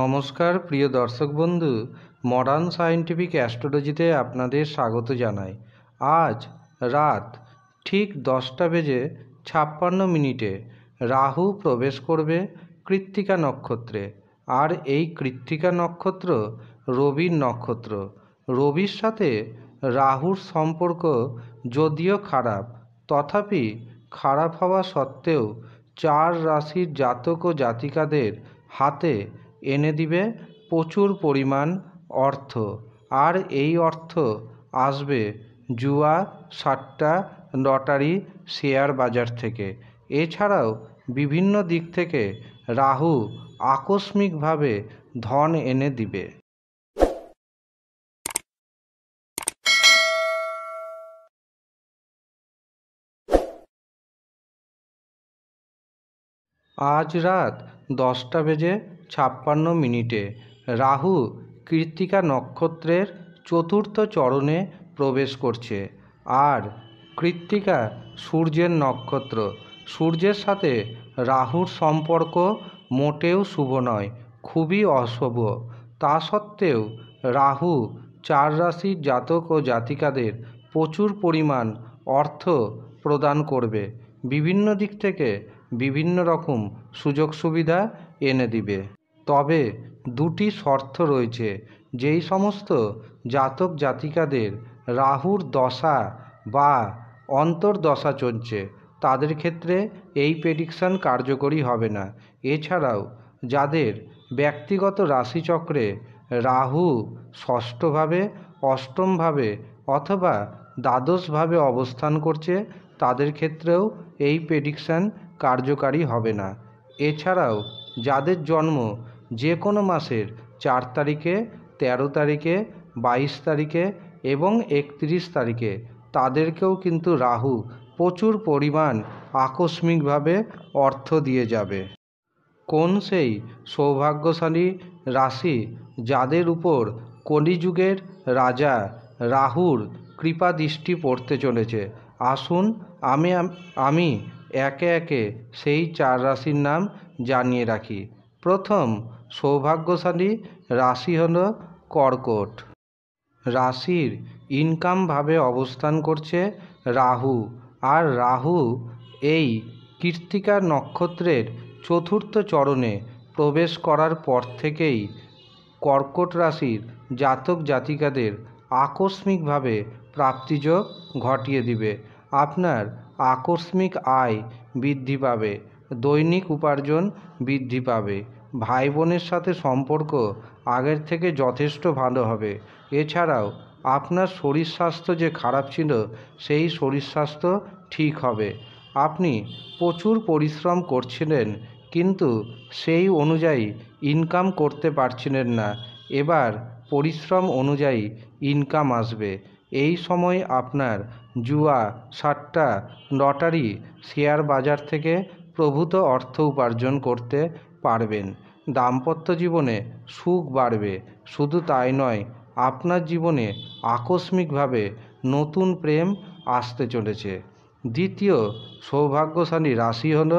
নমস্কার প্রিয় দর্শক বন্ধু মডার্ন সায়েন্টিফিক অ্যাস্ট্রোলজিতে আপনাদের স্বাগত জানাই আজ রাত ঠিক দশটা বেজে ছাপ্পান্ন মিনিটে রাহু প্রবেশ করবে কৃত্তিকা নক্ষত্রে আর এই কৃত্তিকা নক্ষত্র রবির নক্ষত্র রবির সাথে রাহুর সম্পর্ক যদিও খারাপ তথাপি খারাপ হওয়া সত্ত্বেও চার রাশির জাতক ও জাতিকাদের হাতে এনে দিবে প্রচুর পরিমাণ অর্থ আর এই অর্থ আসবে জুয়া সাট্টা লটারি শেয়ার বাজার থেকে এছাড়াও বিভিন্ন দিক থেকে রাহু আকস্মিকভাবে ধন এনে দিবে আজ রাত দশটা বেজে ছাপ্পান্ন মিনিটে রাহু কৃত্তিকা নক্ষত্রের চতুর্থ চরণে প্রবেশ করছে আর কৃত্তিকা সূর্যের নক্ষত্র সূর্যের সাথে রাহুর সম্পর্ক মোটেও শুভ নয় খুবই অশুভ তা সত্ত্বেও রাহু চার রাশির জাতক ও জাতিকাদের প্রচুর পরিমাণ অর্থ প্রদান করবে বিভিন্ন দিক থেকে বিভিন্ন রকম সুযোগ সুবিধা এনে দিবে তবে দুটি শর্ত রয়েছে যেই সমস্ত জাতক জাতিকাদের রাহুর দশা বা অন্তর্দশা চলছে তাদের ক্ষেত্রে এই প্রেডিকশান কার্যকরী হবে না এছাড়াও যাদের ব্যক্তিগত রাশিচক্রে রাহু ষষ্ঠভাবে অষ্টমভাবে অথবা দ্বাদশভাবে অবস্থান করছে তাদের ক্ষেত্রেও এই প্রেডিকশান কার্যকারী হবে না এছাড়াও যাদের জন্ম যে কোনো মাসের চার তারিখে তেরো তারিখে বাইশ তারিখে এবং একত্রিশ তারিখে তাদেরকেও কিন্তু রাহু প্রচুর পরিমাণ আকস্মিকভাবে অর্থ দিয়ে যাবে কোন সেই সৌভাগ্যশালী রাশি যাদের উপর কলিযুগের রাজা রাহুর কৃপা দৃষ্টি পড়তে চলেছে আসুন আমি আমি একে একে সেই চার রাশির নাম জানিয়ে রাখি প্রথম সৌভাগ্যশালী রাশি হল কর্কট রাশির ইনকামভাবে অবস্থান করছে রাহু আর রাহু এই কীর্তিকার নক্ষত্রের চতুর্থ চরণে প্রবেশ করার পর থেকেই কর্কট রাশির জাতক জাতিকাদের আকস্মিকভাবে প্রাপ্তিযোগ ঘটিয়ে দিবে আপনার আকস্মিক আয় বৃদ্ধি পাবে দৈনিক উপার্জন বৃদ্ধি পাবে ভাই বোনের সাথে সম্পর্ক আগের থেকে যথেষ্ট ভালো হবে এছাড়াও আপনার শরীর স্বাস্থ্য যে খারাপ ছিল সেই শরীর স্বাস্থ্য ঠিক হবে আপনি প্রচুর পরিশ্রম করছিলেন কিন্তু সেই অনুযায়ী ইনকাম করতে পারছিলেন না এবার পরিশ্রম অনুযায়ী ইনকাম আসবে এই সময় আপনার জুয়া সাট্টা লটারি শেয়ার বাজার থেকে প্রভূত অর্থ উপার্জন করতে পারবেন দাম্পত্য জীবনে সুখ বাড়বে শুধু তাই নয় আপনার জীবনে আকস্মিকভাবে নতুন প্রেম আসতে চলেছে দ্বিতীয় সৌভাগ্যশালী রাশি হল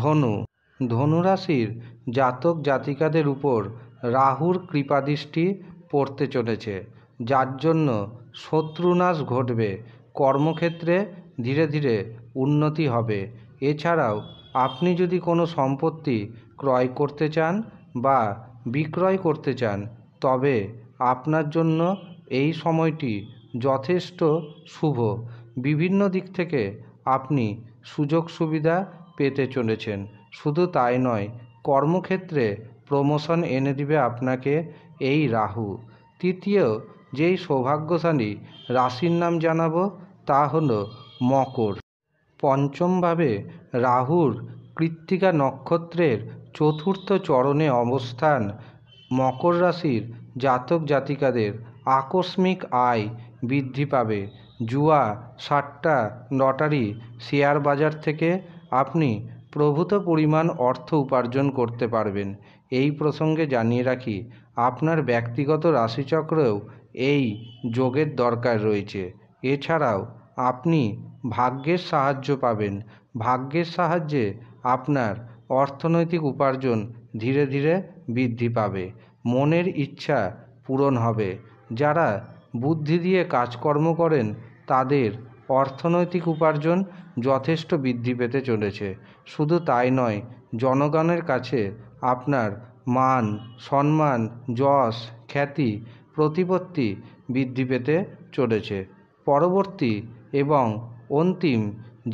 ধনু ধনুরাশির জাতক জাতিকাদের উপর রাহুর কৃপাদৃষ্টি পড়তে চলেছে যার জন্য শত্রুনাশ ঘটবে কর্মক্ষেত্রে ধীরে ধীরে উন্নতি হবে এছাড়াও আপনি যদি কোনো সম্পত্তি ক্রয় করতে চান বা বিক্রয় করতে চান তবে আপনার জন্য এই সময়টি যথেষ্ট শুভ বিভিন্ন দিক থেকে আপনি সুযোগ সুবিধা পেতে চলেছেন শুধু তাই নয় কর্মক্ষেত্রে প্রমোশন এনে দিবে আপনাকে এই রাহু তৃতীয় যেই সৌভাগ্যশালী রাশির নাম জানাবো তা হল মকর পঞ্চমভাবে রাহুর কৃত্তিকা নক্ষত্রের চতুর্থ চরণে অবস্থান মকর রাশির জাতক জাতিকাদের আকস্মিক আয় বৃদ্ধি পাবে জুয়া সাট্টা লটারি শেয়ার বাজার থেকে আপনি প্রভূত পরিমাণ অর্থ উপার্জন করতে পারবেন এই প্রসঙ্গে জানিয়ে রাখি আপনার ব্যক্তিগত রাশিচক্রেও এই যোগের দরকার রয়েছে এছাড়াও আপনি ভাগ্যের সাহায্য পাবেন ভাগ্যের সাহায্যে আপনার অর্থনৈতিক উপার্জন ধীরে ধীরে বৃদ্ধি পাবে মনের ইচ্ছা পূরণ হবে যারা বুদ্ধি দিয়ে কাজকর্ম করেন তাদের অর্থনৈতিক উপার্জন যথেষ্ট বৃদ্ধি পেতে চলেছে শুধু তাই নয় জনগণের কাছে আপনার মান সম্মান যশ খ্যাতি প্রতিপত্তি বৃদ্ধি পেতে চলেছে পরবর্তী এবং অন্তিম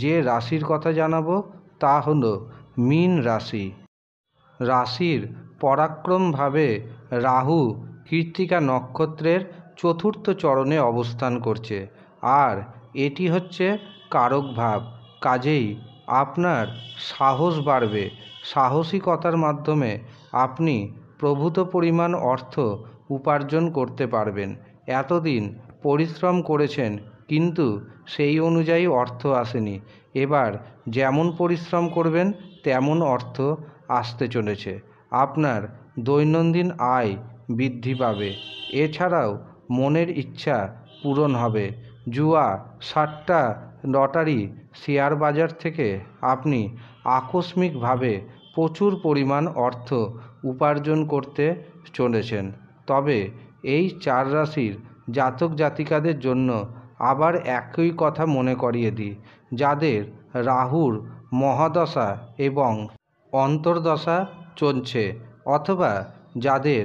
যে রাশির কথা জানাবো তা হলো মীন রাশি রাশির পরাক্রমভাবে রাহু কৃত্তিকা নক্ষত্রের চতুর্থ চরণে অবস্থান করছে আর এটি হচ্ছে কারক ভাব কাজেই আপনার সাহস বাড়বে সাহসিকতার মাধ্যমে আপনি প্রভূত পরিমাণ অর্থ উপার্জন করতে পারবেন এতদিন পরিশ্রম করেছেন কিন্তু সেই অনুযায়ী অর্থ আসেনি এবার যেমন পরিশ্রম করবেন তেমন অর্থ আসতে চলেছে আপনার দৈনন্দিন আয় বৃদ্ধি পাবে এছাড়াও মনের ইচ্ছা পূরণ হবে জুয়া সাতটা লটারি শেয়ার বাজার থেকে আপনি আকস্মিকভাবে প্রচুর পরিমাণ অর্থ উপার্জন করতে চলেছেন তবে এই চার রাশির জাতক জাতিকাদের জন্য আবার একই কথা মনে করিয়ে দিই যাদের রাহুর মহাদশা এবং অন্তর্দশা চলছে অথবা যাদের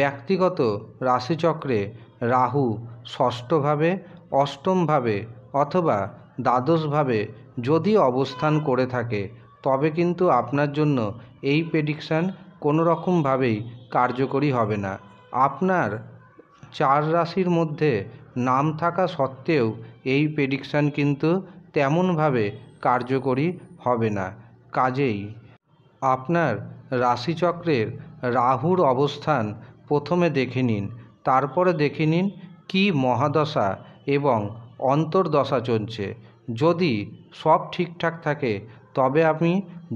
ব্যক্তিগত রাশিচক্রে রাহু ষষ্ঠভাবে অষ্টমভাবে অথবা দ্বাদশভাবে যদি অবস্থান করে থাকে তবে কিন্তু আপনার জন্য এই প্রেডিকশান কোনো রকমভাবেই কার্যকরী হবে না আপনার চার রাশির মধ্যে নাম থাকা সত্ত্বেও এই প্রেডিকশান কিন্তু তেমনভাবে কার্যকরী হবে না কাজেই আপনার রাশিচক্রের রাহুর অবস্থান প্রথমে দেখে নিন তারপরে দেখে নিন কী মহাদশা এবং অন্তর্দশা চলছে যদি সব ঠিকঠাক থাকে তবে আমি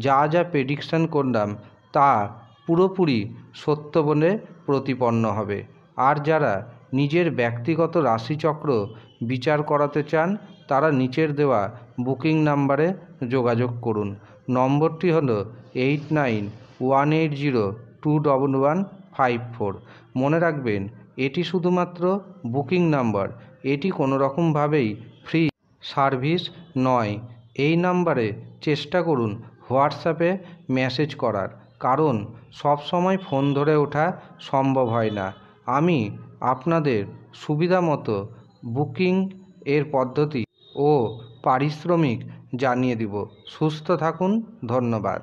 যা যা প্রেডিকশান করলাম তা পুরোপুরি সত্য বলে প্রতিপন্ন হবে আর যারা নিজের ব্যক্তিগত রাশিচক্র বিচার করাতে চান তারা নিচের দেওয়া বুকিং নাম্বারে যোগাযোগ করুন নম্বরটি হল eight nine one eight zero two double one five four মনে রাখবেন এটি শুধুমাত্র বুকিং নাম্বার এটি কোনো রকমভাবেই ফ্রি সার্ভিস নয় এই নাম্বারে চেষ্টা করুন হোয়াটসঅ্যাপে মেসেজ করার কারণ সব সময় ফোন ধরে ওঠা সম্ভব হয় না আমি আপনাদের সুবিধা মতো বুকিং এর পদ্ধতি ও পারিশ্রমিক জানিয়ে দেব সুস্থ থাকুন ধন্যবাদ